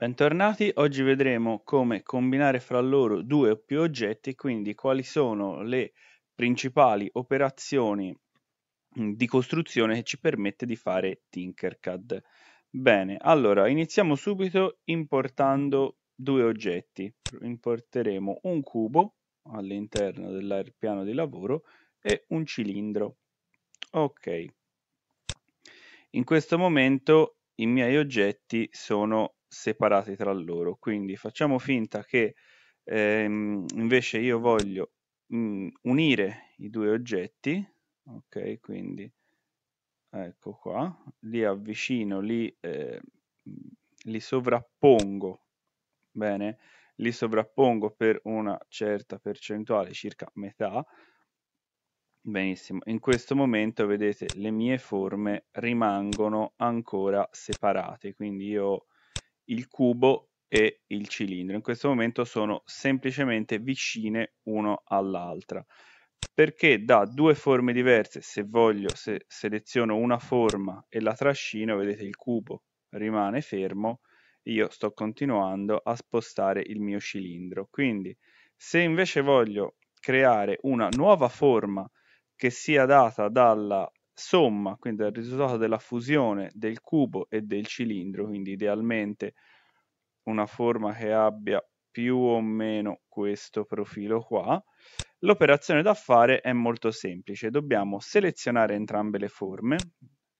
Bentornati, oggi vedremo come combinare fra loro due o più oggetti quindi quali sono le principali operazioni di costruzione che ci permette di fare Tinkercad. Bene, allora iniziamo subito importando due oggetti. Importeremo un cubo all'interno del piano di lavoro e un cilindro. Ok. In questo momento i miei oggetti sono separati tra loro. Quindi facciamo finta che ehm, invece io voglio mh, mm, unire i due oggetti, ok? Quindi ecco qua, li avvicino, li, eh, mm, li sovrappongo, bene? Li sovrappongo per una certa percentuale, circa metà, Benissimo, in questo momento vedete le mie forme rimangono ancora separate, quindi io il cubo e il cilindro. In questo momento sono semplicemente vicine uno all'altra perché da due forme diverse, se voglio, se seleziono una forma e la trascino, vedete il cubo rimane fermo, io sto continuando a spostare il mio cilindro. Quindi se invece voglio creare una nuova forma che sia data dalla somma, quindi il risultato della fusione del cubo e del cilindro, quindi idealmente una forma che abbia più o meno questo profilo qua, l'operazione da fare è molto semplice. Dobbiamo selezionare entrambe le forme,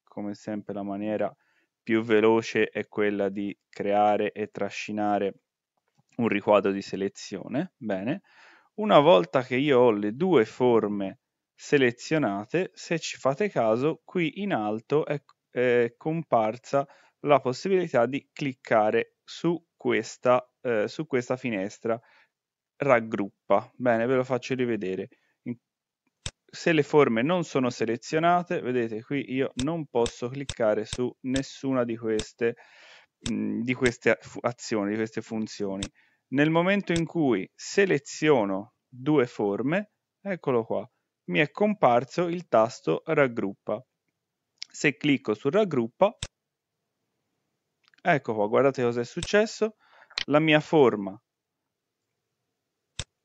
come sempre la maniera più veloce è quella di creare e trascinare un riquadro di selezione. Bene, una volta che io ho le due forme selezionate, se ci fate caso, qui in alto è, è comparsa la possibilità di cliccare su questa, eh, su questa finestra raggruppa. Bene, ve lo faccio rivedere. Se le forme non sono selezionate, vedete qui io non posso cliccare su nessuna di queste, mh, mm, di queste azioni, di queste funzioni. Nel momento in cui seleziono due forme, eccolo qua, mi è comparso il tasto raggruppa. Se clicco su raggruppa, ecco qua, guardate cosa è successo, la mia forma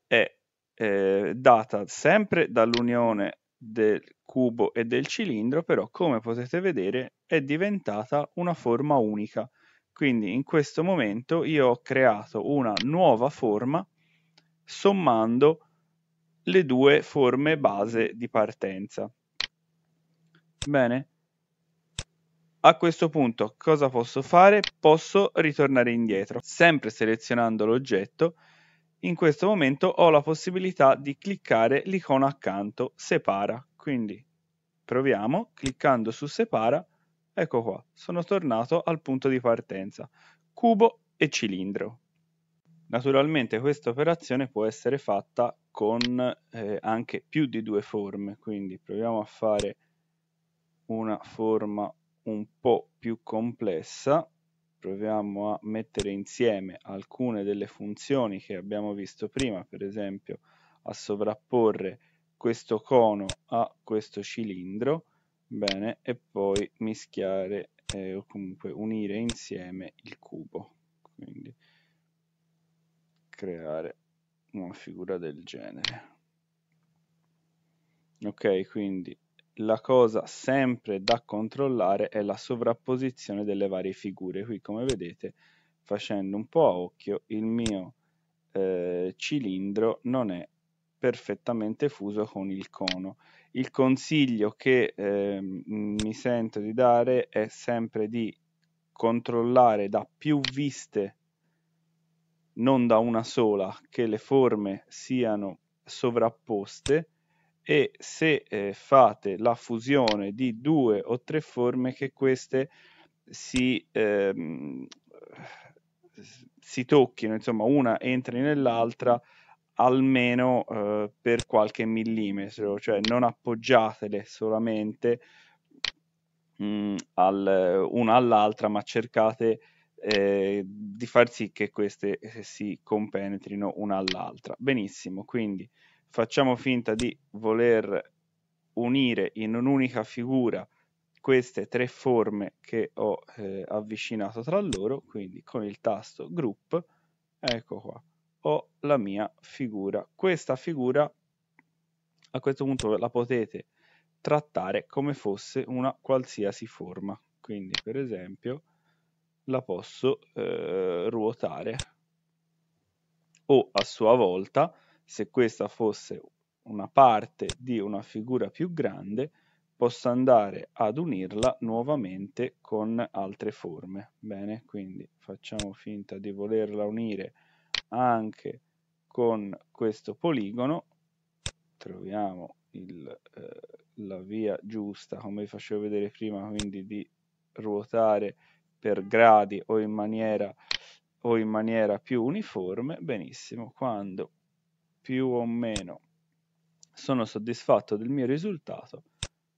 è eh, data sempre dall'unione del cubo e del cilindro, però come potete vedere è diventata una forma unica. Quindi in questo momento io ho creato una nuova forma sommando le due forme base di partenza. Bene. A questo punto cosa posso fare? Posso ritornare indietro, sempre selezionando l'oggetto. In questo momento ho la possibilità di cliccare l'icona accanto, separa. Quindi proviamo, cliccando su separa, ecco qua, sono tornato al punto di partenza. Cubo e cilindro. Naturalmente questa operazione può essere fatta con eh, anche più di due forme, quindi proviamo a fare una forma un po' più complessa, proviamo a mettere insieme alcune delle funzioni che abbiamo visto prima, per esempio a sovrapporre questo cono a questo cilindro, bene, e poi mischiare eh, o comunque unire insieme il cubo. Quindi, creare una figura del genere. Ok, quindi la cosa sempre da controllare è la sovrapposizione delle varie figure. Qui come vedete facendo un po' a occhio il mio eh, cilindro non è perfettamente fuso con il cono. Il consiglio che eh, mi sento di dare è sempre di controllare da più viste non da una sola, che le forme siano sovrapposte e se eh, fate la fusione di due o tre forme che queste si, ehm, si tocchino, insomma una entri nell'altra almeno eh, per qualche millimetro, cioè non appoggiatele solamente mh, mm, al, una all'altra, ma cercate eh, di far sì che queste eh, si compenetrino una all'altra. Benissimo, quindi facciamo finta di voler unire in un'unica figura queste tre forme che ho eh, avvicinato tra loro, quindi con il tasto group, ecco qua, ho la mia figura. Questa figura a questo punto la potete trattare come fosse una qualsiasi forma, quindi per esempio la posso eh, ruotare o a sua volta se questa fosse una parte di una figura più grande posso andare ad unirla nuovamente con altre forme bene quindi facciamo finta di volerla unire anche con questo poligono troviamo il, eh, la via giusta come vi facevo vedere prima quindi di ruotare per gradi o in maniera, o in maniera più uniforme, benissimo, quando più o meno sono soddisfatto del mio risultato,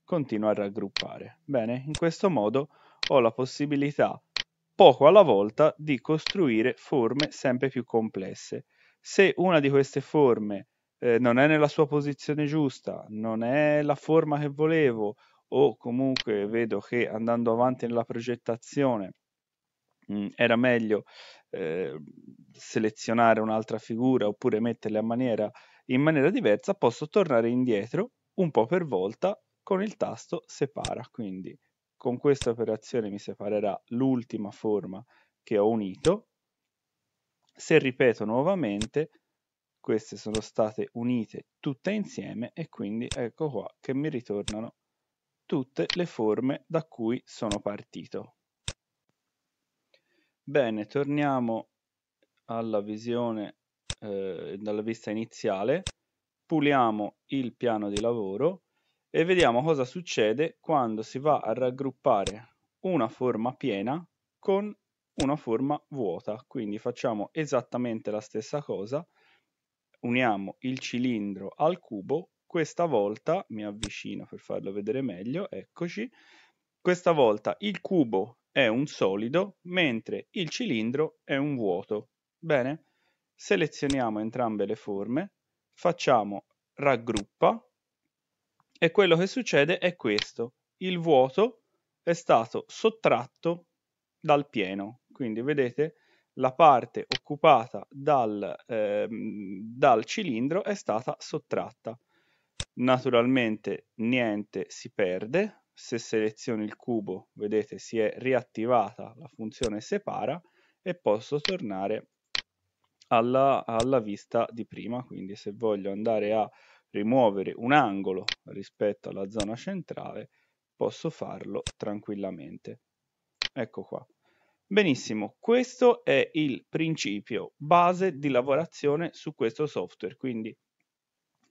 continuo a raggruppare. Bene, in questo modo ho la possibilità, poco alla volta, di costruire forme sempre più complesse. Se una di queste forme eh, non è nella sua posizione giusta, non è la forma che volevo o comunque vedo che andando avanti nella progettazione mh, mm, era meglio eh, selezionare un'altra figura oppure metterle maniera, in maniera diversa, posso tornare indietro un po' per volta con il tasto separa. Quindi con questa operazione mi separerà l'ultima forma che ho unito. Se ripeto nuovamente, queste sono state unite tutte insieme e quindi ecco qua che mi ritornano tutte le forme da cui sono partito. Bene, torniamo alla visione, eh, dalla vista iniziale, puliamo il piano di lavoro e vediamo cosa succede quando si va a raggruppare una forma piena con una forma vuota. Quindi facciamo esattamente la stessa cosa, uniamo il cilindro al cubo questa volta mi avvicino per farlo vedere meglio, eccoci. Questa volta il cubo è un solido, mentre il cilindro è un vuoto. Bene? Selezioniamo entrambe le forme, facciamo raggruppa e quello che succede è questo. Il vuoto è stato sottratto dal pieno. Quindi vedete la parte occupata dal, ehm, dal cilindro è stata sottratta. Naturalmente niente si perde, se seleziono il cubo vedete si è riattivata la funzione separa e posso tornare alla, alla vista di prima, quindi se voglio andare a rimuovere un angolo rispetto alla zona centrale posso farlo tranquillamente. Ecco qua. Benissimo, questo è il principio base di lavorazione su questo software, quindi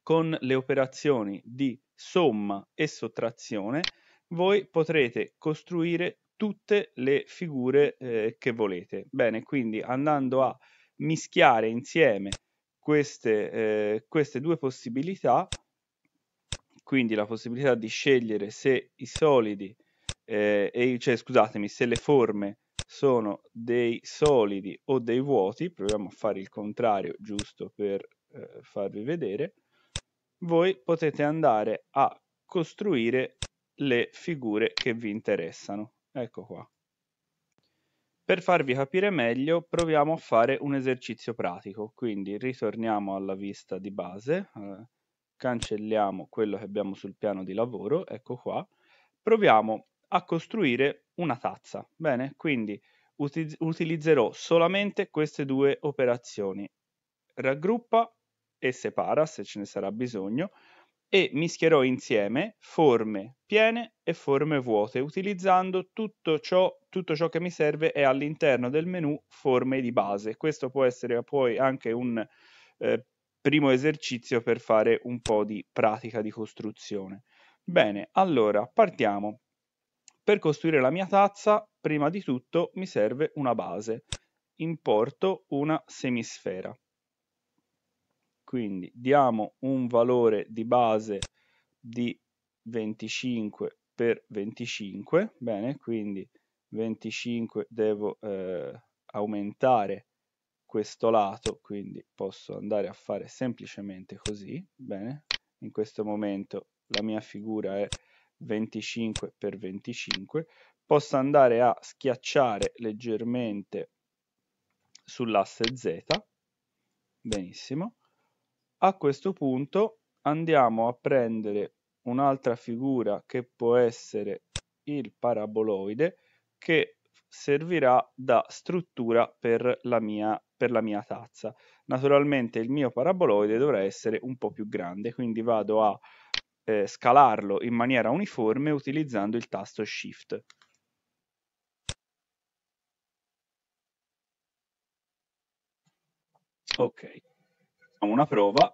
con le operazioni di somma e sottrazione voi potrete costruire tutte le figure eh, che volete. Bene, quindi andando a mischiare insieme queste, eh, queste due possibilità, quindi la possibilità di scegliere se i solidi, eh, e, cioè scusatemi, se le forme sono dei solidi o dei vuoti, proviamo a fare il contrario giusto per eh, farvi vedere, voi potete andare a costruire le figure che vi interessano. Ecco qua. Per farvi capire meglio proviamo a fare un esercizio pratico, quindi ritorniamo alla vista di base, eh, cancelliamo quello che abbiamo sul piano di lavoro, ecco qua, proviamo a costruire una tazza, bene? Quindi utilizzerò solamente queste due operazioni, raggruppa e separa se ce ne sarà bisogno e mischierò insieme forme piene e forme vuote utilizzando tutto ciò, tutto ciò che mi serve è all'interno del menu forme di base. Questo può essere poi anche un eh, primo esercizio per fare un po' di pratica di costruzione. Bene, allora partiamo. Per costruire la mia tazza, prima di tutto mi serve una base. Importo una semisfera. Quindi diamo un valore di base di 25 per 25, bene, quindi 25 devo eh, aumentare questo lato, quindi posso andare a fare semplicemente così, bene, in questo momento la mia figura è 25 per 25, posso andare a schiacciare leggermente sull'asse Z, benissimo, a questo punto andiamo a prendere un'altra figura che può essere il paraboloide che servirà da struttura per la mia, per la mia tazza. Naturalmente il mio paraboloide dovrà essere un po' più grande, quindi vado a eh, scalarlo in maniera uniforme utilizzando il tasto Shift. Ok, una prova,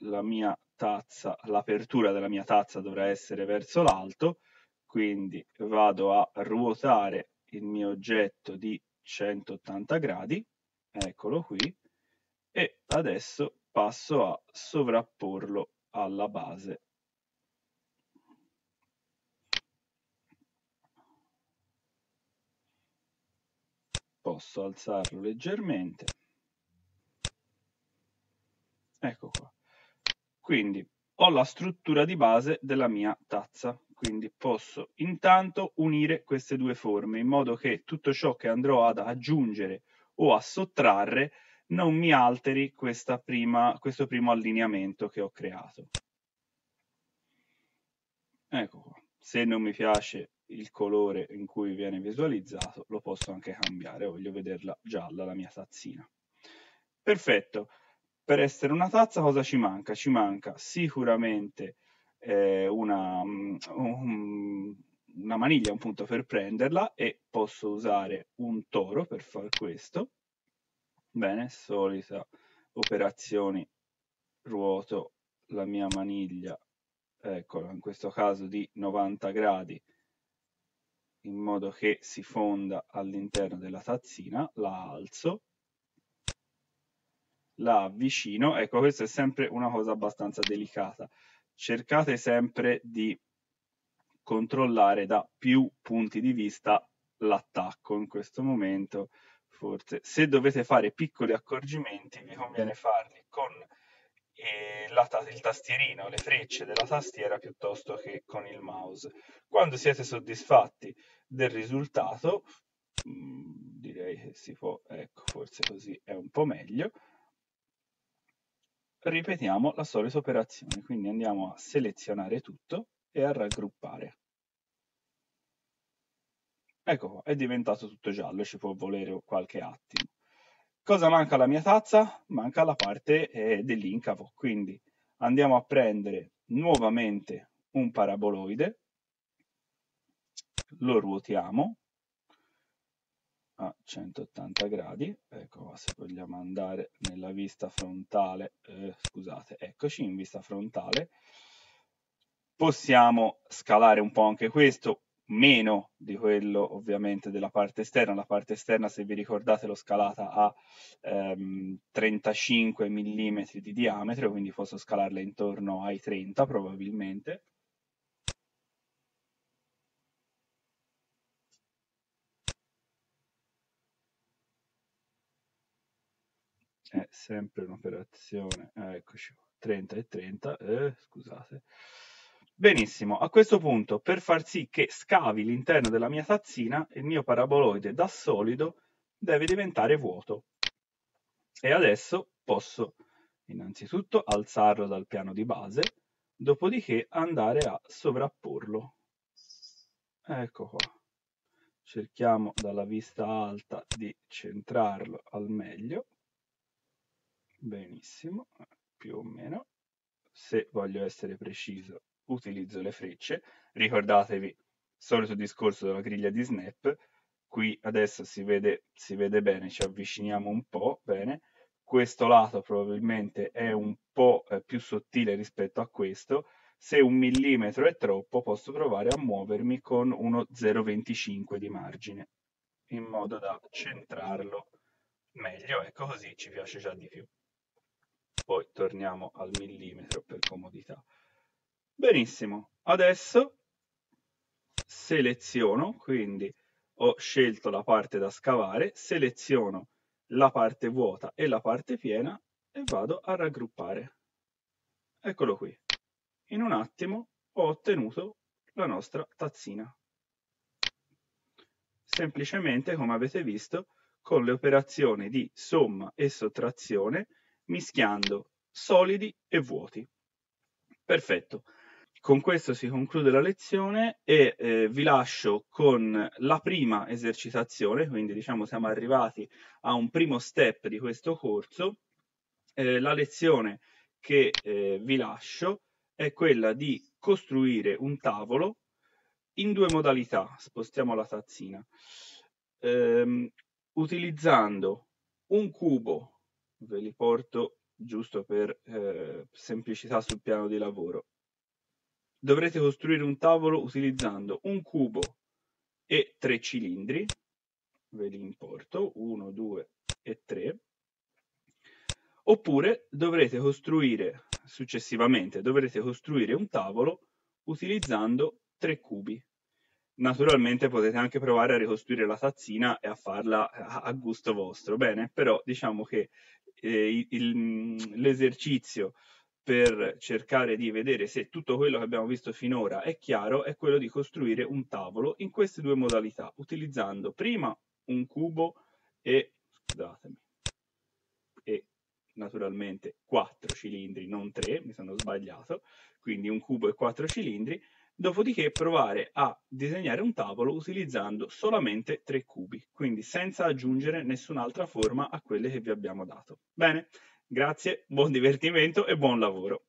la mia tazza, l'apertura della mia tazza dovrà essere verso l'alto, quindi vado a ruotare il mio oggetto di 180 gradi, eccolo qui, e adesso passo a sovrapporlo alla base. Posso alzarlo leggermente Ecco qua. Quindi ho la struttura di base della mia tazza. Quindi posso intanto unire queste due forme in modo che tutto ciò che andrò ad aggiungere o a sottrarre non mi alteri prima, questo primo allineamento che ho creato. Ecco qua. Se non mi piace il colore in cui viene visualizzato, lo posso anche cambiare. Voglio vederla gialla la mia tazzina. Perfetto per essere una tazza cosa ci manca? Ci manca sicuramente eh, una, um, una maniglia, un punto per prenderla e posso usare un toro per far questo. Bene, solita operazioni, ruoto la mia maniglia, eccola, in questo caso di 90 gradi, in modo che si fonda all'interno della tazzina, la alzo là vicino, ecco questa è sempre una cosa abbastanza delicata, cercate sempre di controllare da più punti di vista l'attacco in questo momento forse se dovete fare piccoli accorgimenti vi conviene farli con eh, la, il tastierino le frecce della tastiera piuttosto che con il mouse quando siete soddisfatti del risultato mh, mm, direi che si può ecco forse così è un po' meglio ripetiamo la solita operazione, quindi andiamo a selezionare tutto e a raggruppare. Ecco qua, è diventato tutto giallo, ci può volere qualche attimo. Cosa manca alla mia tazza? Manca la parte eh, dell'incavo, quindi andiamo a prendere nuovamente un paraboloide, lo ruotiamo a 180 gradi, ecco se vogliamo andare nella vista frontale, eh, scusate, eccoci in vista frontale, possiamo scalare un po' anche questo, meno di quello ovviamente della parte esterna, la parte esterna se vi ricordate l'ho scalata a ehm, 35 mm di diametro, quindi posso scalarla intorno ai 30 probabilmente, è sempre un'operazione, ah, eccoci, 30 e 30, eh, scusate. Benissimo, a questo punto per far sì che scavi l'interno della mia tazzina, il mio paraboloide da solido deve diventare vuoto. E adesso posso innanzitutto alzarlo dal piano di base, dopodiché andare a sovrapporlo. Ecco qua. Cerchiamo dalla vista alta di centrarlo al meglio benissimo, più o meno. Se voglio essere preciso, utilizzo le frecce. Ricordatevi, solito discorso della griglia di snap. Qui adesso si vede, si vede bene, ci avviciniamo un po', bene. Questo lato probabilmente è un po' eh, più sottile rispetto a questo. Se un millimetro è troppo, posso provare a muovermi con uno 0,25 di margine, in modo da centrarlo meglio. Ecco così ci piace già di più torniamo al millimetro per comodità. Benissimo, adesso seleziono, quindi ho scelto la parte da scavare, seleziono la parte vuota e la parte piena e vado a raggruppare. Eccolo qui. In un attimo ho ottenuto la nostra tazzina. Semplicemente, come avete visto, con le operazioni di somma e sottrazione, mischiando solidi e vuoti. Perfetto. Con questo si conclude la lezione e eh, vi lascio con la prima esercitazione, quindi diciamo siamo arrivati a un primo step di questo corso. Eh, la lezione che eh, vi lascio è quella di costruire un tavolo in due modalità, spostiamo la tazzina, ehm, utilizzando un cubo, ve li porto giusto per eh, semplicità sul piano di lavoro. Dovrete costruire un tavolo utilizzando un cubo e tre cilindri, ve li importo, 1, 2 e 3, oppure dovrete costruire, successivamente, dovrete costruire un tavolo utilizzando tre cubi. Naturalmente potete anche provare a ricostruire la tazzina e a farla a gusto vostro, bene? Però diciamo che eh, il, mm, l'esercizio per cercare di vedere se tutto quello che abbiamo visto finora è chiaro è quello di costruire un tavolo in queste due modalità, utilizzando prima un cubo e, scusatemi, e naturalmente quattro cilindri, non tre mi sono sbagliato, quindi un cubo e quattro cilindri, Dopodiché provare a disegnare un tavolo utilizzando solamente tre cubi, quindi senza aggiungere nessun'altra forma a quelle che vi abbiamo dato. Bene, grazie, buon divertimento e buon lavoro.